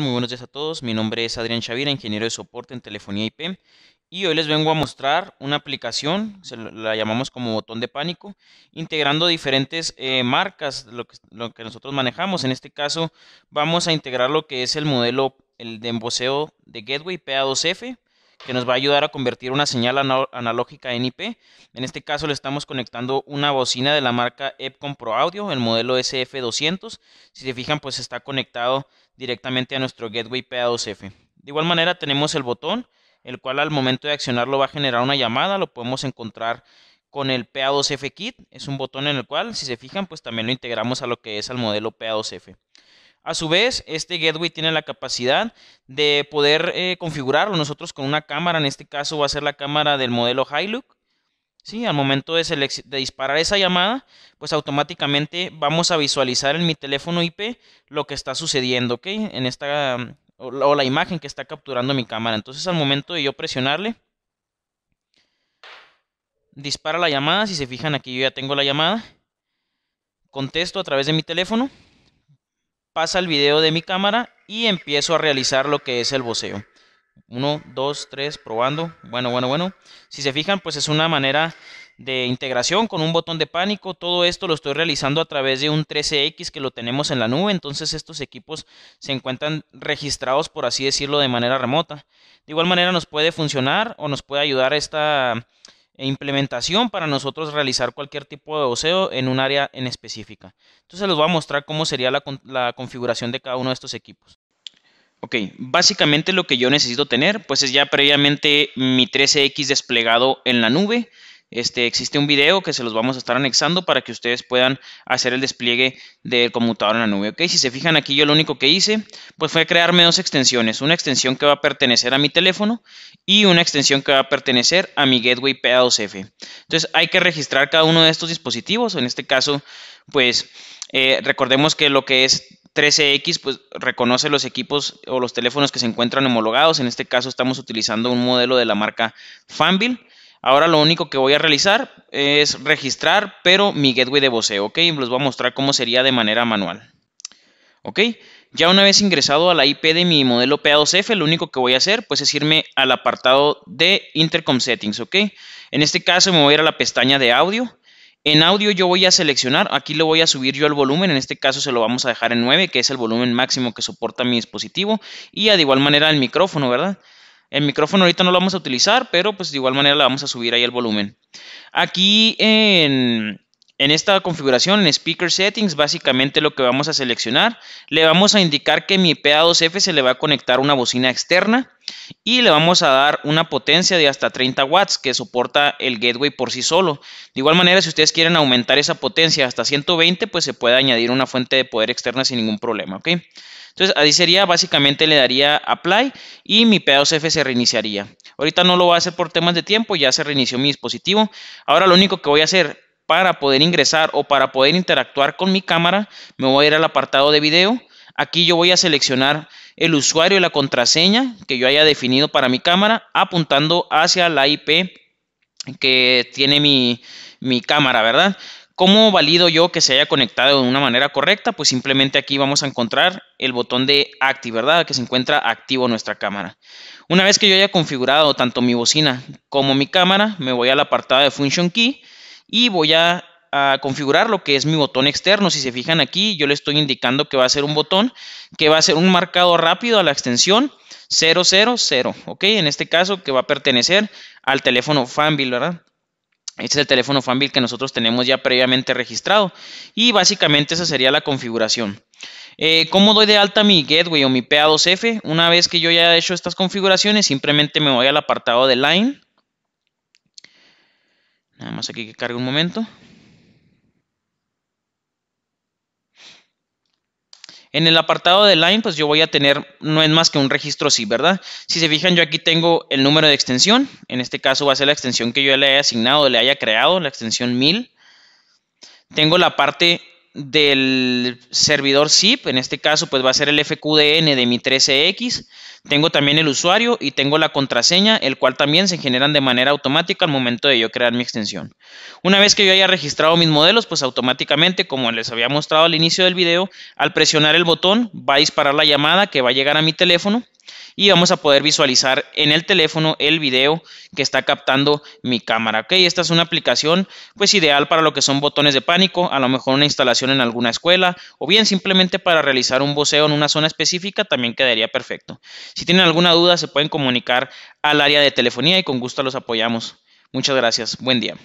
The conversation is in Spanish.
Muy buenos días a todos. Mi nombre es Adrián Chavira, ingeniero de soporte en telefonía IP. Y hoy les vengo a mostrar una aplicación, la llamamos como botón de pánico, integrando diferentes eh, marcas, lo que, nosotros manejamos. En este caso vamos a integrar lo que es el modelo el de emboseo de Gateway PA2F, que nos va a ayudar a convertir una señal analógica en IP. En este caso le estamos conectando una bocina de la marca Epcom Pro Audio, el modelo SF200. Si se fijan, pues está conectado directamente a nuestro gateway PA2F. De igual manera tenemos el botón, el cual al momento de accionarlo va a generar una llamada, lo podemos encontrar con el PA2F Kit, es un botón en el cual, si se fijan, pues también lo integramos a lo que es al modelo PA2F. A su vez, este gateway tiene la capacidad de poder eh, configurarlo nosotros con una cámara, en este caso va a ser la cámara del modelo Hilux, al momento de, disparar esa llamada, pues automáticamente vamos a visualizar en mi teléfono IP lo que está sucediendo, En esta, mm, o la, o la imagen que está capturando mi cámara. Entonces al momento de yo presionarle, dispara la llamada. Si se fijan aquí yo ya tengo la llamada. Contesto a través de mi teléfono. Pasa el video de mi cámara y empiezo a realizar lo que es el voceo. Uno, dos, tres, probando. Bueno, bueno, bueno. Si se fijan, pues es una manera de integración con un botón de pánico. Todo esto lo estoy realizando a través de un 13X que lo tenemos en la nube. Entonces estos equipos se encuentran registrados, por así decirlo, de manera remota. De igual manera nos puede funcionar o nos puede ayudar esta implementación para nosotros realizar cualquier tipo de oseo en un área en específica. Entonces les voy a mostrar cómo sería la configuración de cada uno de estos equipos. Ok, básicamente lo que yo necesito tener, pues es ya previamente mi 13X desplegado en la nube. Este, existe un video que se los vamos a estar anexando para que ustedes puedan hacer el despliegue del conmutador en la nube. ¿ok? Si se fijan aquí, yo lo único que hice pues fue crearme dos extensiones. Una extensión que va a pertenecer a mi teléfono y una extensión que va a pertenecer a mi gateway PA2F. Entonces hay que registrar cada uno de estos dispositivos. En este caso, pues eh, recordemos que lo que es 13X pues reconoce los equipos o los teléfonos que se encuentran homologados. En este caso estamos utilizando un modelo de la marca Fanville. Ahora lo único que voy a realizar es registrar, pero mi gateway de voce ¿ok? Les voy a mostrar cómo sería de manera manual, ¿ok? Ya una vez ingresado a la IP de mi modelo PA2F, lo único que voy a hacer pues es irme al apartado de Intercom Settings, ¿ok? En este caso me voy a ir a la pestaña de audio en audio yo voy a seleccionar, aquí le voy a subir yo al volumen, en este caso se lo vamos a dejar en 9, que es el volumen máximo que soporta mi dispositivo, y de igual manera el micrófono, ¿verdad? El micrófono ahorita no lo vamos a utilizar, pero pues de igual manera le vamos a subir ahí el volumen. Aquí en, en esta configuración, en Speaker Settings, básicamente lo que vamos a seleccionar, le vamos a indicar que mi PA2F se le va a conectar una bocina externa y le vamos a dar una potencia de hasta 30 watts que soporta el gateway por sí solo. De igual manera, si ustedes quieren aumentar esa potencia hasta 120, pues se puede añadir una fuente de poder externa sin ningún problema, ¿ok? Entonces, ahí sería, básicamente le daría Apply y mi PA2F se reiniciaría. Ahorita no lo voy a hacer por temas de tiempo, ya se reinició mi dispositivo. Ahora lo único que voy a hacer para poder ingresar o para poder interactuar con mi cámara, me voy a ir al apartado de video. Aquí yo voy a seleccionar el usuario y la contraseña que yo haya definido para mi cámara, apuntando hacia la IP que tiene mi, mi cámara, ¿verdad? ¿Cómo valido yo que se haya conectado de una manera correcta? Pues simplemente aquí vamos a encontrar el botón de Active, ¿verdad? Que se encuentra activo nuestra cámara. Una vez que yo haya configurado tanto mi bocina como mi cámara, me voy al apartado de Function Key y voy a, configurar lo que es mi botón externo. Si se fijan aquí, yo le estoy indicando que va a ser un botón que va a ser un marcado rápido a la extensión 000, ¿ok? En este caso que va a pertenecer al teléfono FanBill, ¿verdad? Este es el teléfono Fanbill que nosotros tenemos ya previamente registrado. Y básicamente esa sería la configuración. Eh, ¿Cómo doy de alta mi gateway o mi PA2F? Una vez que yo ya he hecho estas configuraciones, simplemente me voy al apartado de Line. Nada aquí que cargue un momento. En el apartado de line, pues yo voy a tener, no es más que un registro sí, ¿verdad? Si se fijan, yo aquí tengo el número de extensión. En este caso va a ser la extensión que yo le haya asignado, le haya creado, la extensión 1000. Tengo la parte del servidor zip, en este caso pues va a ser el fqdn de mi 13x, tengo también el usuario y tengo la contraseña, el cual también se generan de manera automática al momento de yo crear mi extensión. Una vez que yo haya registrado mis modelos, pues automáticamente, como les había mostrado al inicio del video, al presionar el botón va a disparar la llamada que va a llegar a mi teléfono y vamos a poder visualizar en el teléfono el video que está captando mi cámara. Ok, esta es una aplicación pues ideal para lo que son botones de pánico, a lo mejor una instalación en alguna escuela o bien simplemente para realizar un voceo en una zona específica también quedaría perfecto. Si tienen alguna duda se pueden comunicar al área de telefonía y con gusto los apoyamos. Muchas gracias. Buen día.